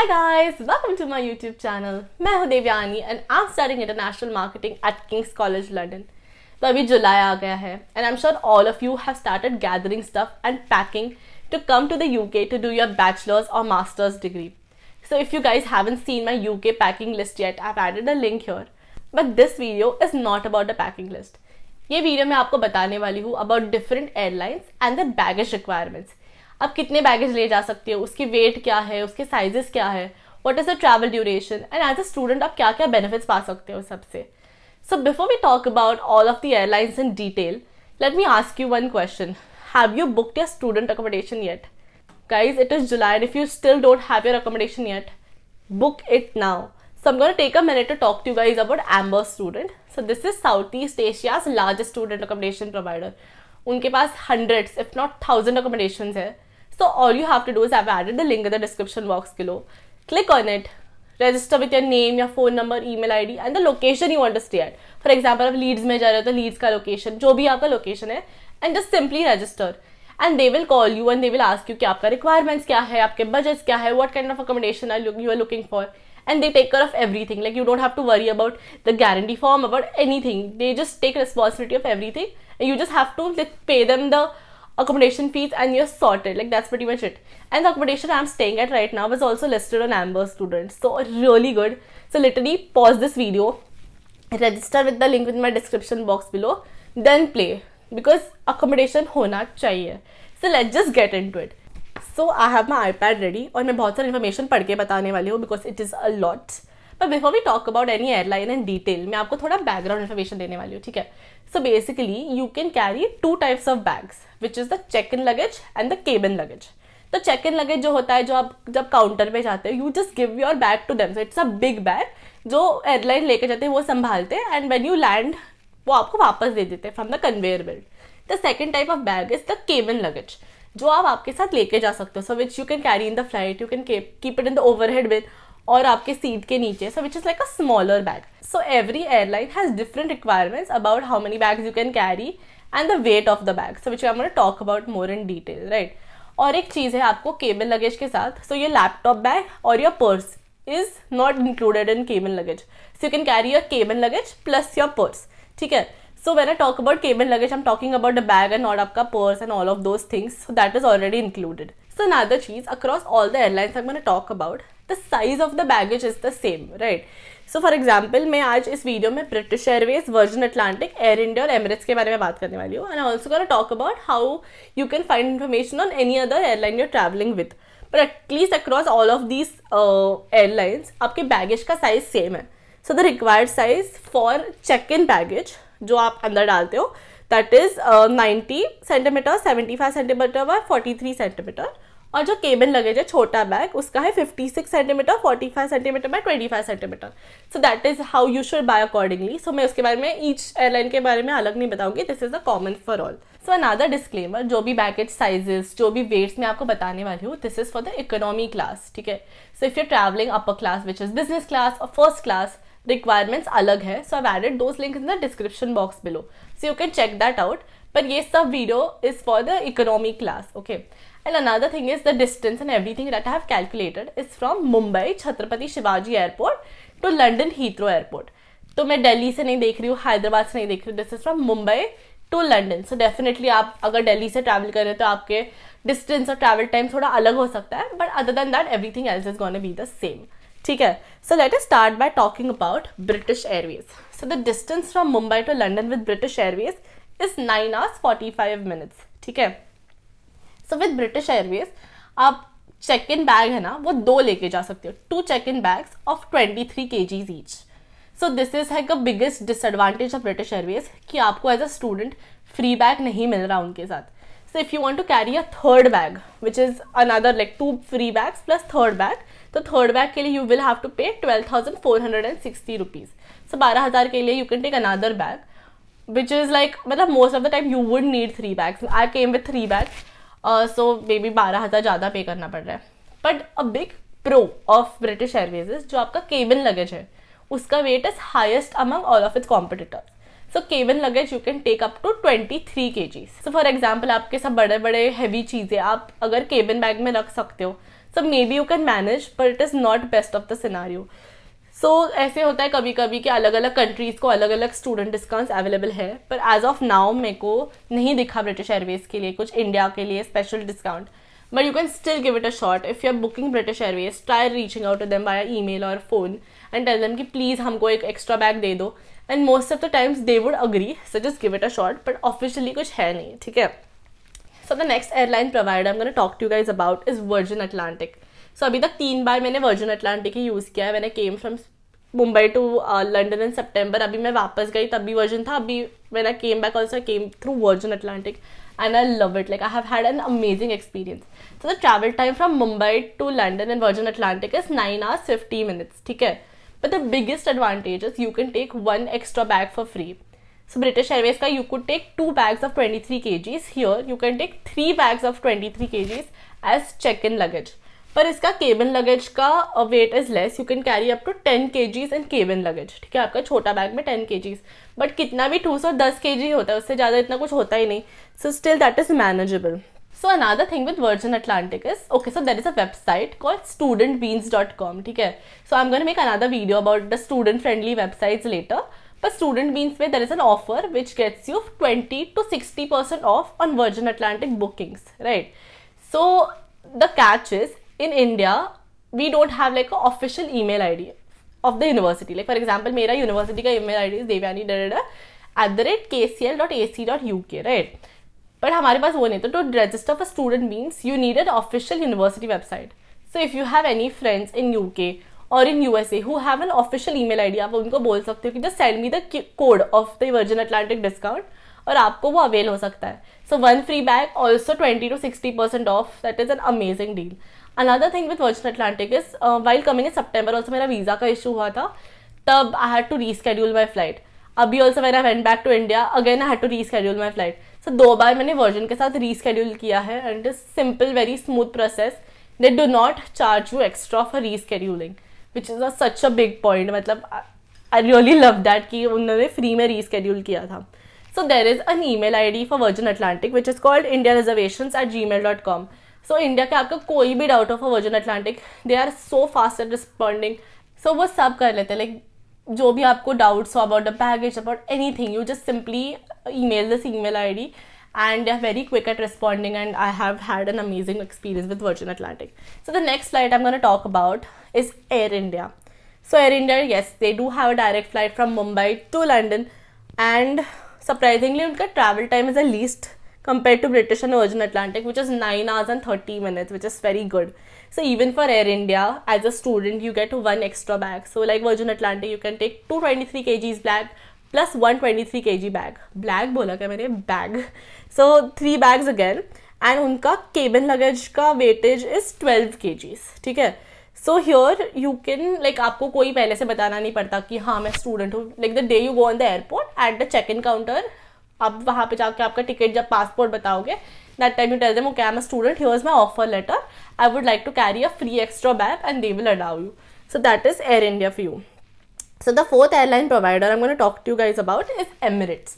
Hi guys, welcome to my YouTube channel मैं हूँ Devyani and I am starting international marketing at King's college London तो अभी जुलाई आ गया है and I am sure all of you have started gathering stuff and packing to come to the U K to do your bachelor's और master's degree so if you guys haven't seen my U K packing list yet I added a link here but this video is not about a packing list ये video मैं आपको बताने वाली हूँ about different airlines and the baggage requirements आप कितने baggage ले जा सकते हो उसकी वेट क्या है उसके साइजेस क्या है what is the travel duration and as a student आप क्या क्या बेनिफिट्स पा सकते हो सबसे so before we talk about all of the airlines in detail let me ask you one question have you book your student accommodation yet guys it is July if you still don't have your accommodation yet book it now so um take a minute to talk to guys about amber student so this is south east Asia's largest student accommodation provider उनके पास hundreds if not thousand accommodation है So all you have to do is I've added the link in the description box below. Click on it. Register with your name, your phone number, email ID, and the location you want to stay at. For example, if Leeds me ja the Leeds ka location, jo aapka location hai, and just simply register. And they will call you and they will ask you what your requirements kya hai, aapke budgets kya hai, what kind of accommodation are you are looking for. And they take care of everything. Like you don't have to worry about the guarantee form, about anything. They just take responsibility of everything. And you just have to like, pay them the accommodation fees and you're sorted like that's pretty much it and the accommodation i'm staying at right now was also listed on amber students so really good so literally pause this video register with the link in my description box below then play because accommodation hona chahiye so let's just get into it so i have my ipad ready aur main bahut sari information padh ke batane wali hu because it is a lot but before we talk about any airline in detail main aapko thoda background information dene wali hu theek hai so basically you can carry two types of bags which is the check in luggage and the cabin luggage the check in luggage जो होता है जो आप जब counter पे जाते हो you just give your bag to them so it's a big bag जो एयरलाइन लेके जाते हैं वो संभालते हैं एंड वेन यू लैंड वो आपको वापस दे देते हैं from the conveyor belt the second type of bag is the cabin luggage जो आप आपके साथ लेके जा सकते हो so which you can carry in the flight you can keep it in the overhead bin और आपके सीट के नीचे so which is like a smaller bag so every airline has different requirements about how many bags you can carry and the weight of the bag so which I am talk about more in detail right और एक चीज़ है आपको cabin luggage के साथ so your ये laptop bag और your purse is not included in cabin luggage so you can carry your cabin luggage plus your purse ठीक है so when I talk about cabin luggage I am talking about the bag and not आपका purse and all of those things so that is already included so another चीज across all the airlines I talk about the size of the baggage is the same right so for example मैं आज इस video में British Airways Virgin Atlantic Air India और Emirates के बारे में बात करने वाली हूँ एंड ऑल्सो कर talk about how you can find information on any other airline you're travelling with पर at least across all of these airlines आपके बैगेज का साइज सेम है so the required size for check in baggage जो आप अंदर डालते हो that is ninety centimeter seventy five centimeter by forty three centimeter और जो केबिन लगेज है छोटा बैग उसका है 56 centimeter forty five centimeter by five centimeter so that is how you should buy accordingly so मैं उसके बारे में ईच एयरलाइन के बारे में अलग नहीं बताऊंगी this is a common for all so another disclaimer जो भी बैगेज साइजेस जो भी वेट्स मैं आपको बताने वाली हूँ this is for the economy class ठीक है so if you travelling upper class which is business class और फर्स्ट क्लास रिक्वायरमेंट्स अलग है so I added those link in the description box below so you can check that out but ये सब video is for the economy class okay and another thing is the distance and everything that I have calculated is from Mumbai Chhatrapati Shivaji Airport to London Heathrow Airport तो मैं दिल्ली से नहीं देख रही हूँ हैदराबाद से नहीं देख रही हूँ this is from Mumbai to London so definitely आप अगर दिल्ली से ट्रैवल करें तो आपके डिस्टेंस और ट्रैवल टाइम थोड़ा अलग हो सकता है but other than that everything else is gonna be the same ठीक है so let's start by talking about British Airways so the distance from Mumbai to London with British Airways is nine hours forty five minutes ठीक है so with British Airways आप check in bag है ना वो दो लेके जा सकते हो two check in bags of twenty three kgs each so this is है biggest disadvantage of British Airways कि आपको as a student free bag नहीं मिल रहा उनके साथ so if you want to carry a third bag which is another like two free bags plus third bag तो third bag के लिए you will have to pay twelve thousand four hundred and sixty rupees so बारह हज़ार के लिए you can take another bag which is like मतलब most of the time you would need three bags I came with three bags so maybe बारह हज़ार ज़्यादा pay करना पड़ रहा है but a big pro of British Airways जो आपका केबिन लगेज है उसका weight is highest among all of its competitors so cabin luggage you can take up to twenty three kg so for example आपके सब बड़े बड़े heavy चीज़ें आप अगर केबिन बैग में रख सकते हो so maybe you can manage but it is not best of the scenario so so, ऐसे होता है कभी कभी कि अलग अलग कंट्रीज़ को अलग अलग स्टूडेंट डिस्काउंट अवेलेबल है पर एज ऑफ नाउ मेरे को नहीं दिखा ब्रिटिश एयरवेज के लिए कुछ इंडिया के लिए special discount but you can still give it a shot if you are booking British Airways try reaching out to them by email और फोन एंड टेल दैम कि please हमको एक extra bag दे दो and most of the times they would agree so just give it a shot but officially कुछ है नहीं ठीक है so the next airline provider talk to guys about is Virgin Atlantic so अभी तक तीन बार मैंने वर्जन अटलांटिक ही use किया है मैंने came from Mumbai to London in September अभी मैं वापस गई तब भी वर्जन था अभी मैंने came back also came through Virgin Atlantic and I love it like I have had an amazing experience so the travel time from Mumbai to London in Virgin Atlantic is nine hours fifty minutes ठीक है but the biggest advantage is you can take one extra bag for free so British Airways का you could take two bags of twenty three kgs here you can take three bags of twenty three kgs as check in luggage पर इसका cabin luggage का weight is less you can carry up to ten kgs in cabin luggage ठीक है आपका छोटा bag में ten के जीज but कितना भी टू सौ दस के जी होता है उससे ज़्यादा इतना कुछ होता ही नहीं so still that is manageable so another thing with Virgin Atlantic is okay so that is a website call Student Beans dot com ठीक है so I am gonna make another video about the student friendly websites later पर Student Beans में there is an offer which gets you twenty two sixty percent off on Virgin Atlantic bookings right so the catch is in India, we don't have like an official email ID of the university. Like for example, मेरा university का email ID is devyani da da at the rate kcl.ac.uk, right? But हमारे पास वो नहीं तो to register for student means you need an official university website. So if you have any friends in UK और in USA who have an official email ID आप उनको बोल सकते हो कि just send me the code of the Virgin Atlantic discount और आपको वो अवेल हो सकता है so one free bag also twenty two sixty percent off that is an amazing deal another thing with Virgin Atlantic is while coming in September also मेरा visa का issue हुआ था तब I had to re my flight अभी also मेरा went back to India again I had to reschedule my flight so दो बार मैंने वर्जन के साथ री किया है and is simple very smooth process they do not charge you extra for re which is a such a big point मतलब I really love that कि उन्होंने फ्री में री स्केड्यूल किया था so there is email I D for Virgin Atlantic which is called India reservation at Gmail dot com so India के आपका कोई भी doubt of Virgin Atlantic they are so fast at responding so वो सब कर लेते हैं like जो भी आपको डाउट्स हो about the package about anything you just simply email this email I D and they are very quick at responding and I have had an amazing experience with Virgin Atlantic so the next flight I am gonna talk about is Air India so Air India yes they do have a direct flight from Mumbai to London and surprisingly उनका travel time is a least compared to British and Virgin Atlantic, which is 9 hours and 30 minutes, which is very good. So even for Air India, as a student, you get one extra bag. So like Virgin Atlantic, you can take 223 kgs black plus 123 kg bag. Black, bola क्या मैंने bag. So three bags again. And unka cabin luggage ka weightage is twelve kgs. ठीक है so here you can like आपको कोई पहले से बताना नहीं पड़ता कि हाँ मैं स्टूडेंट हूँ like the day you go on the airport at the check in counter अब वहाँ पे जाके आपका टिकट जब पासपोर्ट बताओगे that time you tell them okay I am a student here is my offer letter I would like to carry a free extra bag and they will allow you so that is Air India for you so the fourth airline provider I am talk to you guys about is Emirates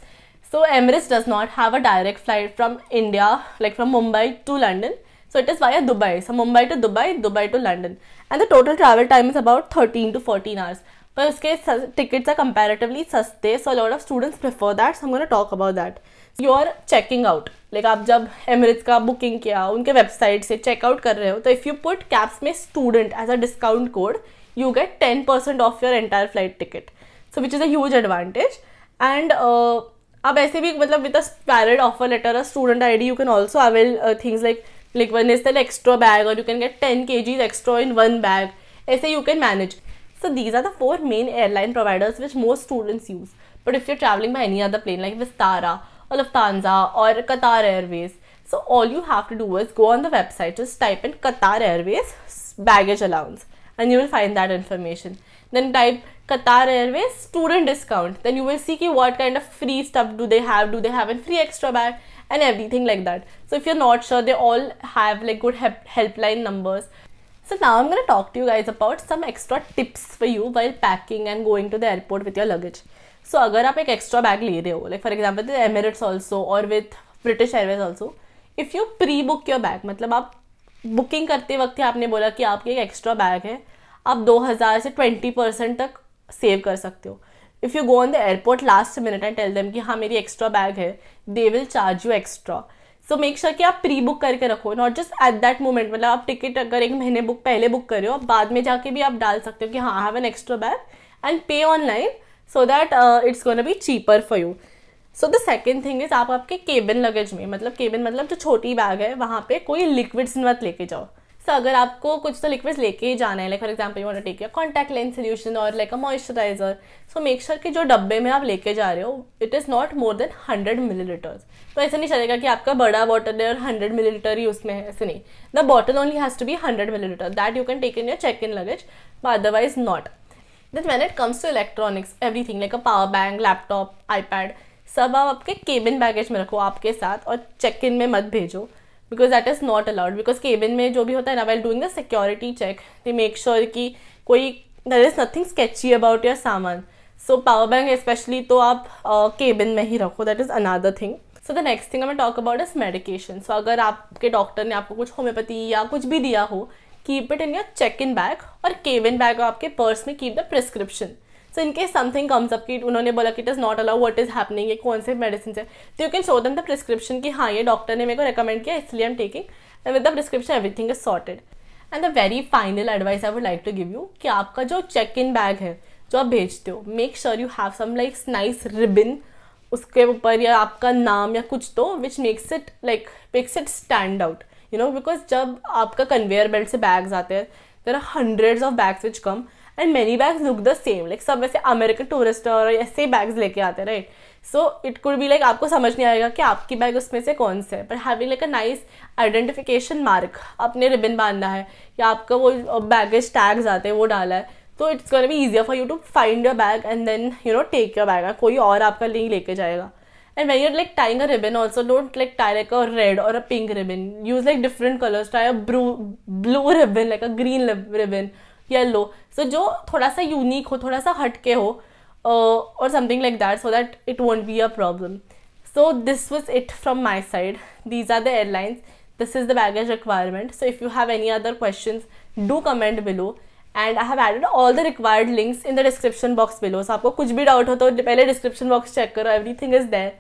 so Emirates does not have a direct flight from India like from Mumbai to London so it is via Dubai so Mumbai to Dubai Dubai to London and the total travel time is about thirteen to fourteen hours पर उसके tickets are comparatively सस्ते so lot of students prefer that so gonna talk about that you are checking out like आप जब Emirates का booking किया उनके website से checkout कर रहे हो तो इफ़ यू पुट कैब्स में student as a discount code you get ten percent off your entire flight ticket so which is a huge advantage and आप ऐसे भी मतलब with a valid offer letter a student I D you can also avail things like like one is extra bag और you can get ten kgs extra in one bag ऐसे you can manage So these are the four main airline providers which most students use. But if you're traveling by any other plane like Vistara or Lufthansa or Qatar Airways, so all you have to do is go on the website, just type in Qatar Airways baggage allowance and you will find that information. Then type Qatar Airways student discount. Then you will see what kind of free stuff do they have, do they have a free extra bag and everything like that. So if you're not sure, they all have like good helpline numbers. So now I'm going to talk to you guys about some extra tips for you while packing and going to the airport with your luggage. So so, अगर आप एक extra bag ले रहे हो like for example with Emirates also और with British Airways also if you pre book your bag मतलब आप booking करते वक्त ही आपने बोला कि आपके एक एक्स्ट्रा बैग है आप 2000 से 20 परसेंट तक सेव कर सकते हो if you go on the airport last minute and tell them कि हाँ मेरी एक्स्ट्रा बैग है they will charge you extra so make sure कि आप प्री बुक करके रखो not just at that moment मतलब आप टिकट अगर एक महीने बुक पहले बुक कर रहे हो बाद में जाके भी आप डाल सकते हो कि हाँ have an extra bag and pay online so that it's gonna be cheaper for you so the second thing is आप आपके केबिन लगेज में मतलब केबिन मतलब जो छोटी बैग है वहाँ पे कोई लिक्विड्स मत लेके जाओ का अगर आपको कुछ तो लिक्विड्स लेके ही जाना है like for example you take your contact lens solution और like a moisturiser so make sure कि जो डब्बे में आप लेके जा रहे हो it is not more than hundred ml तो ऐसे नहीं चलेगा कि आपका बड़ा बॉटल है और हंड्रेड मिली ही उसमें है ऐसे नहीं the bottle only has to be hundred ml that you can take in your check in luggage otherwise not not. When it comes to electronics everything like a power bank laptop iPad सब आप आपके cabin baggage में रखो आपके साथ और check in में मत भेजो because that is not allowed because cabin में जो भी होता है ना while doing the security check they make sure कि कोई there is nothing sketchy about your सामान सो पावर बैंक स्पेशली तो आप केबिन uh, में ही रखो that is another thing so the next thing मैं talk about is medication so अगर आपके डॉक्टर ने आपको कुछ होम्योपैथी या कुछ भी दिया हो keep it in your check in bag और केबिन बैग आपके पर्स में कीप द प्रिस्क्रिप्शन सो इनके समथिंग कम्स अप कि उन्होंने बोला कि it is not allow what is happening ये कौन से मेडिसिन है तो you can show them the prescription कि हाँ ये डॉक्टर ने मेरे को रिकमेंड किया इसलिए am taking with the prescription everything is sorted and the very final advice I would like to give you कि आपका जो चेक इन बैग है जो आप भेजते हो make sure you have some like nice ribbon उसके ऊपर या आपका नाम या कुछ तो which makes it like makes it stand out you know because जब आपका कन्वेयर बेल्ट से बैग्स आते हैं there are hundreds of bags which come and many bags look the same like सब वैसे अमेरिकन टूरिस्ट और ऐसे बैग्स लेके आते हैं राइट सो इट कुड भी लाइक आपको समझ नहीं आएगा कि आपकी बैग उसमें से कौन से है but having like a nice identification mark अपने रिबन बांधना है या आपका वो बैगेज टैग्स आते हैं वो डाला है तो it's gonna be easier for you to find your bag and then you know take your bag कोई और आपका नहीं लेके जाएगा and when you're like tying a ribbon also don't like tie like a red और a pink ribbon use like different colours tie a blue blue ribbon like a green ribbon yellow so जो थोड़ा सा unique हो थोड़ा सा हटके हो और something like that so that it won't be a problem so this was it from my side these are the airlines this is the baggage requirement so if you have any other question do comment below and I have added all the required links in the description box below so आपको कुछ भी doubt हो तो पहले description box check करो everything is there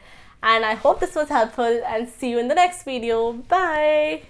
and I hope this was helpful and see you in the next video bye